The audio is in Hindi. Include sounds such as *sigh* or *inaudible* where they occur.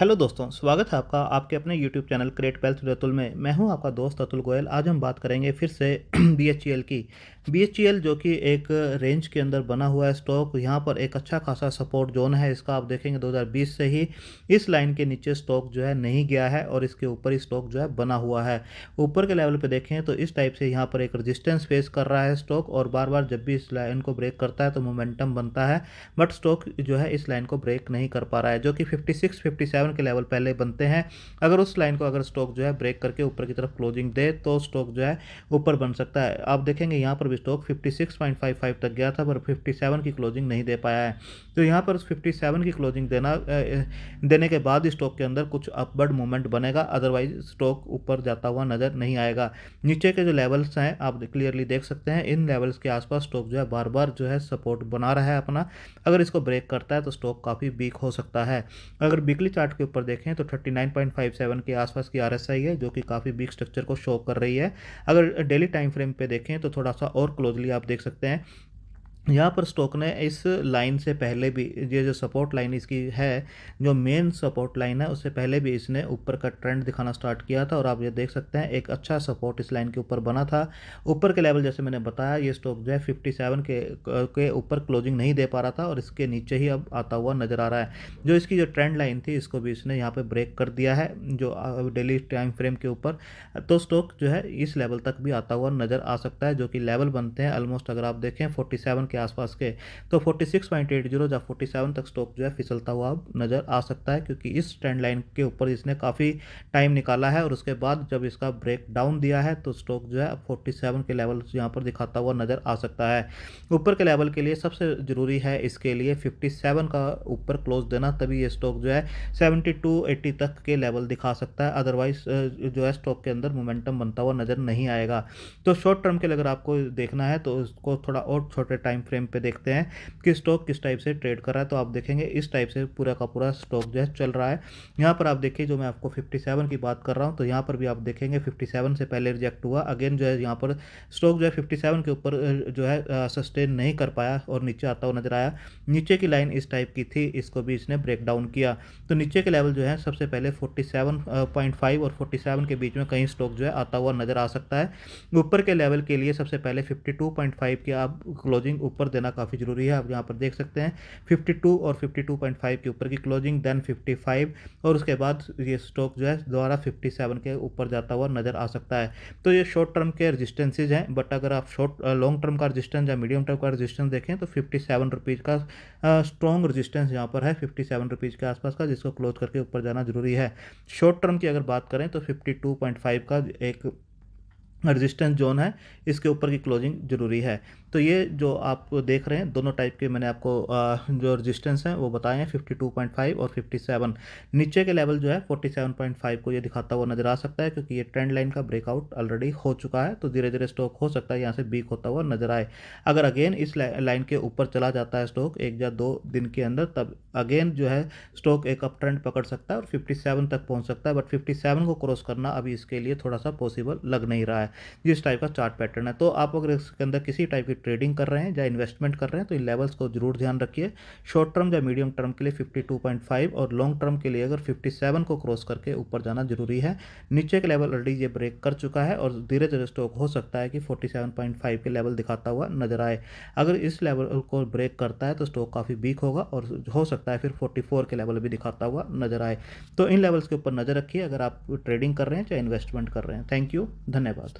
हेलो दोस्तों स्वागत है आपका आपके अपने YouTube channel create wealth Ratul में मैं हूं आपका दोस्त अतुल गोयल आज हम बात करेंगे फिर से बी *clears throat* की बी जो कि एक रेंज के अंदर बना हुआ है स्टॉक यहां पर एक अच्छा खासा सपोर्ट जोन है इसका आप देखेंगे 2020 से ही इस लाइन के नीचे स्टॉक जो है नहीं गया है और इसके ऊपर ही स्टॉक जो है बना हुआ है ऊपर के लेवल पर देखें तो इस टाइप से यहाँ पर एक रजिस्टेंस फेस कर रहा है स्टॉक और बार बार जब भी इस लाइन को ब्रेक करता है तो मोमेंटम बनता है बट स्टॉक जो है इस लाइन को ब्रेक नहीं कर पा रहा है जो कि फिफ्टी सिक्स सेवन के लेवल पहले बनते हैं अगर उस लाइन को अगर स्टॉक जो है ब्रेक करके ऊपर की तरफ क्लोजिंग दे तो स्टॉक जो है ऊपर बन सकता है आप देखेंगे यहाँ पर भी स्टॉक फिफ्टी तक गया था पर फिफ्टी की क्लोजिंग नहीं दे पाया है तो यहाँ पर उस की क्लोजिंग देना देने के बाद स्टॉक के अंदर कुछ अपवर्ड मूवमेंट बनेगा अदरवाइज स्टॉक ऊपर जाता हुआ नज़र नहीं आएगा नीचे के जो लेवल्स हैं आप क्लियरली देख सकते हैं इन लेवल्स के आसपास स्टॉक जो है बार बार जो है सपोर्ट बना रहा है अपना अगर इसको ब्रेक करता है तो स्टॉक काफ़ी वीक हो सकता है अगर वीकली चार्ट के ऊपर देखें तो 39.57 के आसपास की आर है जो कि काफ़ी बिग स्ट्रक्चर को शो कर रही है अगर डेली टाइम फ्रेम पर देखें तो थोड़ा सा और क्लोजली आप देख सकते हैं यहाँ पर स्टॉक ने इस लाइन से पहले भी ये जो सपोर्ट लाइन इसकी है जो मेन सपोर्ट लाइन है उससे पहले भी इसने ऊपर का ट्रेंड दिखाना स्टार्ट किया था और आप ये देख सकते हैं एक अच्छा सपोर्ट इस लाइन के ऊपर बना था ऊपर के लेवल जैसे मैंने बताया ये स्टॉक जो है फिफ्टी सेवन के के ऊपर क्लोजिंग नहीं दे पा रहा था और इसके नीचे ही अब आता हुआ नज़र आ रहा है जो इसकी जो ट्रेंड लाइन थी इसको भी इसने यहाँ पर ब्रेक कर दिया है जो डेली टाइम फ्रेम के ऊपर तो स्टॉक जो है इस लेवल तक भी आता हुआ नज़र आ सकता है जो कि लेवल बनते हैं ऑलमोस्ट अगर आप देखें फोर्टी के आसपास के तो forty six point eight zero या फोर्टी सेवन तक स्टॉक जो है फिसलता हुआ अब नज़र आ सकता है क्योंकि इस ट्रेंड लाइन के ऊपर इसने काफ़ी टाइम निकाला है और उसके बाद जब इसका ब्रेक डाउन दिया है तो स्टॉक जो है फोर्टी सेवन के लेवल यहाँ पर दिखाता हुआ नज़र आ सकता है ऊपर के लेवल के लिए सबसे ज़रूरी है इसके लिए फिफ्टी सेवन का ऊपर क्लोज देना तभी ये स्टॉक जो है सेवेंटी टू एट्टी तक के लेवल दिखा सकता है अदरवाइज जो है स्टॉक के अंदर मोमेंटम बनता हुआ नज़र नहीं आएगा तो शॉर्ट टर्म के अगर आपको देखना है तो उसको थोड़ा और छोटे टाइम टाइम फ्रेम पे देखते हैं कि स्टॉक किस टाइप से ट्रेड कर रहा है तो आप देखेंगे इस टाइप से पूरा का पूरा स्टॉक जो है चल रहा है यहाँ पर आप देखिए जो मैं आपको फिफ्टी की बात कर रहा हूँ तो यहाँ पर भी आप देखेंगे फिफ्टी से पहले रिजेक्ट हुआ अगेन जो है यहाँ पर स्टॉक जो है फिफ्टी के ऊपर जो है सस्टेन नहीं कर पाया और नीचे आता हुआ नजर आया नीचे की लाइन इस टाइप की थी इसको भी इसने ब्रेक डाउन किया तो नीचे के लेवल जो है सबसे पहले 47.5 और 47 के बीच में कहीं स्टॉक जो है आता हुआ नज़र आ सकता है ऊपर के लेवल के लिए सबसे पहले 52.5 की आप क्लोजिंग ऊपर देना काफ़ी ज़रूरी है आप यहाँ पर देख सकते हैं 52 और 52.5 के ऊपर की क्लोजिंग देन 55 और उसके बाद ये स्टॉक जो है दोबारा 57 के ऊपर जाता हुआ नज़र आ सकता है तो ये शॉर्ट टर्म के रजिस्टेंसेज हैं बट अगर आप शॉर्ट लॉन्ग टर्म का रजिस्टेंस या मीडियम टर्म का रजिस्टेंस देखें तो फिफ्टी सेवन रुपीज़ का स्ट्रॉन्ग रजिस्टेंस यहाँ पर है फिफ्टी सेवन रुपीज़ के आसपास का जिसको क्लोज करके ऊपर जाना जरूरी है शॉर्ट टर्म की अगर बात करें तो फिफ्टी टू पॉइंट फाइव का एक रजिस्टेंस जोन है इसके ऊपर की क्लोजिंग ज़रूरी है तो ये जो आप देख रहे हैं दोनों टाइप के मैंने आपको जो रजिस्टेंस हैं वो बताए हैं 52.5 और 57 नीचे के लेवल जो है 47.5 को ये दिखाता हुआ नज़र आ सकता है क्योंकि ये ट्रेंड लाइन का ब्रेकआउट ऑलरेडी हो चुका है तो धीरे धीरे स्टॉक हो सकता है यहाँ से बीक होता हुआ नज़र आए अगर अगेन इस लाइन के ऊपर चला जाता है स्टॉक एक या दो दिन के अंदर तब अगेन जो है स्टॉक एक अप ट्रेंड पकड़ सकता है और फिफ्टी तक पहुँच सकता है बट फिफ्टी को क्रॉस करना अभी इसके लिए थोड़ा सा पॉसिबल लग नहीं रहा है है जिस टाइप का चार्ट पैटर्न है तो आप अगर इसके अंदर किसी टाइप की ट्रेडिंग कर रहे हैं या इन्वेस्टमेंट कर रहे हैं तो इन लेवल्स को जरूर ध्यान रखिए शॉर्ट टर्म या मीडियम टर्म के लिए फिफ्टी और लॉन्ग टर्म के लिए अगर फिफ्टी को क्रॉस करके ऊपर जाना जरूरी है नीचे के लेवल ऑलरेडी ये ब्रेक कर चुका है और धीरे धीरे स्टॉक हो सकता है कि फोर्टी के लेवल दिखाता हुआ नजर आए अगर इस लेवल को ब्रेक करता है तो स्टॉक काफ़ी वीक होगा और हो सकता है फिर 44 के लेवल भी दिखाता हुआ नजर आए तो इन लेवल्स के ऊपर नज़र रखिए अगर आप ट्रेडिंग कर रहे हैं चाहे इन्वेस्टमेंट कर रहे हैं थैंक यू धन्यवाद